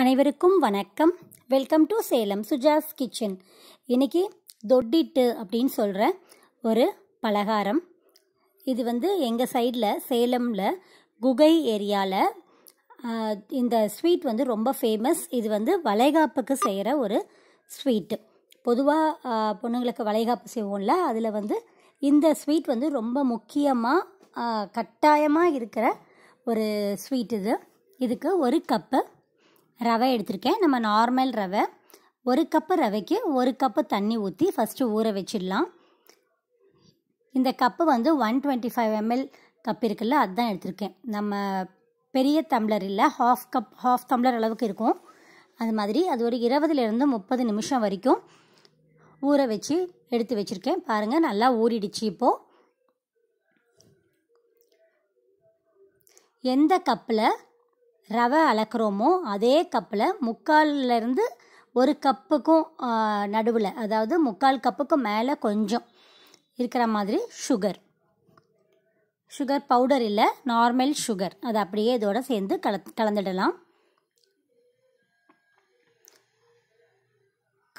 அனைவருக்கும் வணக்கம் welcome to Salem Suja's kitchen இன்றைக்கி தொட்டிட்டு அப்படின்னு சொல்கிற ஒரு பலகாரம் இது வந்து எங்கள் சைடில் சேலமில் குகை ஏரியாவில் இந்த ஸ்வீட் வந்து ரொம்ப ஃபேமஸ் இது வந்து வளைகாப்புக்கு செய்கிற ஒரு ஸ்வீட்டு பொதுவாக பொண்ணுங்களுக்கு வளைகாப்பு செய்வோம்ல அதில் வந்து இந்த ஸ்வீட் வந்து ரொம்ப முக்கியமாக கட்டாயமாக இருக்கிற ஒரு ஸ்வீட் இது இதுக்கு ஒரு கப்பு ரவை எடுத்திருக்கேன் நம்ம நார்மல் ரவை ஒரு கப்பு ரவைக்கு ஒரு கப்பு தண்ணி ஊற்றி ஃபஸ்ட்டு ஊற வச்சிடலாம் இந்த கப்பு வந்து one twenty five ML cup இருக்குல்ல அதுதான் எடுத்திருக்கேன் நம்ம பெரிய தம்ளர் இல்லை ஹாஃப் கப் ஹாஃப் தம்ளர் அளவுக்கு இருக்கும் அது மாதிரி அது ஒரு இருபதுலேருந்து முப்பது நிமிஷம் வரைக்கும் ஊற வச்சு எடுத்து வச்சுருக்கேன் பாருங்கள் நல்லா ஊறிடுச்சு இப்போது எந்த கப்பில் ரவை அளக்குறோமோ அதே கப்பில் முக்கால்லேருந்து ஒரு கப்புக்கும் நடுவில் அதாவது முக்கால் கப்புக்கும் மேலே கொஞ்சம் இருக்கிற மாதிரி சுகர் சுகர் பவுடர் இல்லை நார்மல் சுகர் அது அப்படியே இதோட சேர்ந்து கல கலந்துடலாம்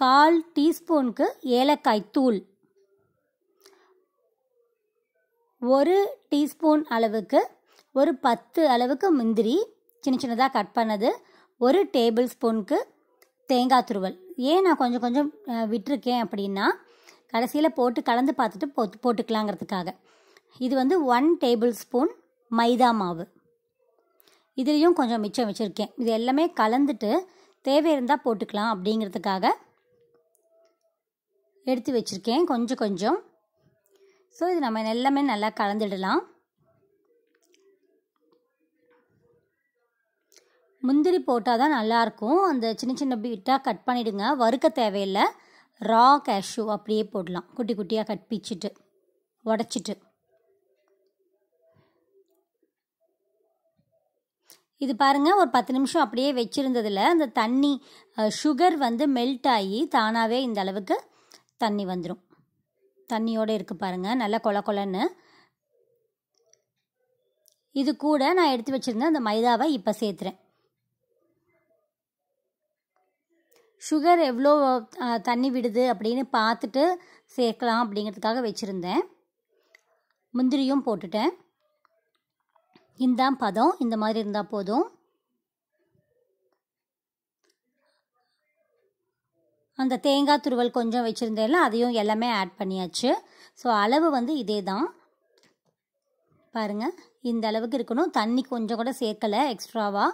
கால் டீஸ்பூனுக்கு ஏலக்காய் தூள் ஒரு டீஸ்பூன் அளவுக்கு ஒரு பத்து அளவுக்கு முந்திரி சின்ன சின்னதாக கட் பண்ணது ஒரு டேபிள் ஸ்பூனுக்கு தேங்காய் துருவல் ஏன் நான் கொஞ்சம் கொஞ்சம் விட்டுருக்கேன் அப்படின்னா கடைசியில் போட்டு கலந்து பார்த்துட்டு போட்டு போட்டுக்கலாங்கிறதுக்காக இது வந்து ஒன் டேபிள் ஸ்பூன் மைதா மாவு இதுலேயும் கொஞ்சம் மிச்சம் வச்சுருக்கேன் இது எல்லாமே கலந்துட்டு தேவை இருந்தால் போட்டுக்கலாம் அப்படிங்கிறதுக்காக எடுத்து வச்சுருக்கேன் கொஞ்சம் கொஞ்சம் ஸோ இது நம்ம எல்லாமே நல்லா கலந்துடலாம் முந்திரி போட்டால் தான் நல்லாயிருக்கும் அந்த சின்ன சின்ன பீட்டாக கட் பண்ணிவிடுங்க வறுக்க தேவையில்லை ரா கேஷ்யூ அப்படியே போடலாம் குட்டி குட்டியாக கட் பிச்சுட்டு உடச்சிட்டு இது பாருங்கள் ஒரு பத்து நிமிஷம் அப்படியே வச்சுருந்ததில் அந்த தண்ணி சுகர் வந்து மெல்ட் ஆகி தானாகவே இந்த அளவுக்கு தண்ணி வந்துடும் தண்ணியோடு இருக்குது பாருங்கள் நல்லா கொல கொலன்னு இது கூட நான் எடுத்து வச்சுருந்தேன் அந்த மைதாவை இப்போ சேர்த்துறேன் சுகர் எவ்வளோ தண்ணி விடுது அப்படின்னு பார்த்துட்டு சேர்க்கலாம் அப்படிங்கிறதுக்காக வச்சுருந்தேன் முந்திரியும் போட்டுட்டேன் இந்தான் பதம் இந்த மாதிரி இருந்தால் போதும் அந்த தேங்காய் துருவல் கொஞ்சம் வச்சுருந்தேன்ல அதையும் எல்லாமே ஆட் பண்ணியாச்சு ஸோ அளவு வந்து இதே தான் பாருங்கள் இந்த அளவுக்கு இருக்கணும் தண்ணி கொஞ்சம் கூட சேர்க்கலை எக்ஸ்ட்ராவாக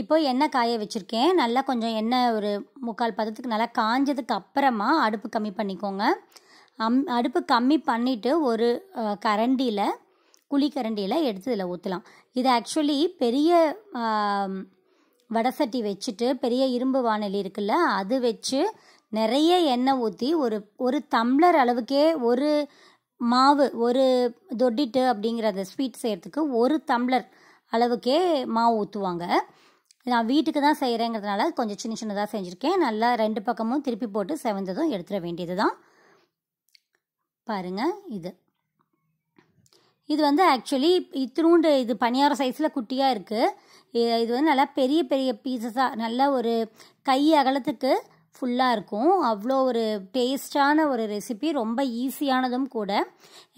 இப்போ எண்ணெய் காய வச்சுருக்கேன் நல்லா கொஞ்சம் எண்ணெய் ஒரு முக்கால் பதத்துக்கு நல்லா காஞ்சதுக்கு அப்புறமா அடுப்பு கம்மி பண்ணிக்கோங்க அம் அடுப்பு கம்மி பண்ணிவிட்டு ஒரு கரண்டியில் குழி கரண்டியில் எடுத்து இதில் ஊற்றலாம் இது ஆக்சுவலி பெரிய வடசட்டி வச்சுட்டு பெரிய இரும்பு வானொலி இருக்குல்ல அது வச்சு நிறைய எண்ணெய் ஊற்றி ஒரு ஒரு தம்ளர் அளவுக்கே ஒரு மாவு ஒரு தொட்டிட்டு அப்படிங்கிற அந்த ஸ்வீட் செய்கிறதுக்கு ஒரு தம்ளர் அளவுக்கே மாவு ஊற்றுவாங்க நான் வீட்டுக்கு தான் செய்கிறேங்கிறதுனால கொஞ்சம் சின்ன சின்னதாக செஞ்சுருக்கேன் நல்லா ரெண்டு பக்கமும் திருப்பி போட்டு செவந்ததும் எடுத்துட வேண்டியது தான் பாருங்கள் இது இது வந்து ஆக்சுவலி இத்தினூண்டு இது பனியாரம் சைஸில் குட்டியாக இருக்குது இது வந்து நல்லா பெரிய பெரிய பீசஸாக நல்ல ஒரு கை அகலத்துக்கு ஃபுல்லாக இருக்கும் அவ்வளோ ஒரு டேஸ்டான ஒரு ரெசிபி ரொம்ப ஈஸியானதும் கூட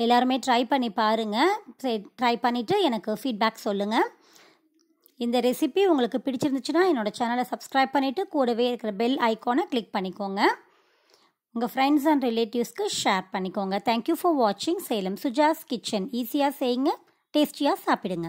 எல்லாருமே ட்ரை பண்ணி பாருங்கள் ட்ரை பண்ணிவிட்டு எனக்கு ஃபீட்பேக் சொல்லுங்கள் இந்த ரெசிபி உங்களுக்கு பிடிச்சிருந்துச்சுன்னா என்னோடய சேனலை சப்ஸ்கிரைப் பண்ணிவிட்டு கூடவே இருக்கிற பெல் ஐக்கானை கிளிக் பண்ணிக்கோங்க உங்கள் ஃப்ரெண்ட்ஸ் அண்ட் ரிலேட்டிவ்ஸ்க்கு ஷேர் பண்ணிக்கோங்க தேங்க்யூ ஃபார் வாட்சிங் சேலம் சுஜாஸ் கிச்சன் ஈஸியாக செய்யுங்க டேஸ்டியாக சாப்பிடுங்க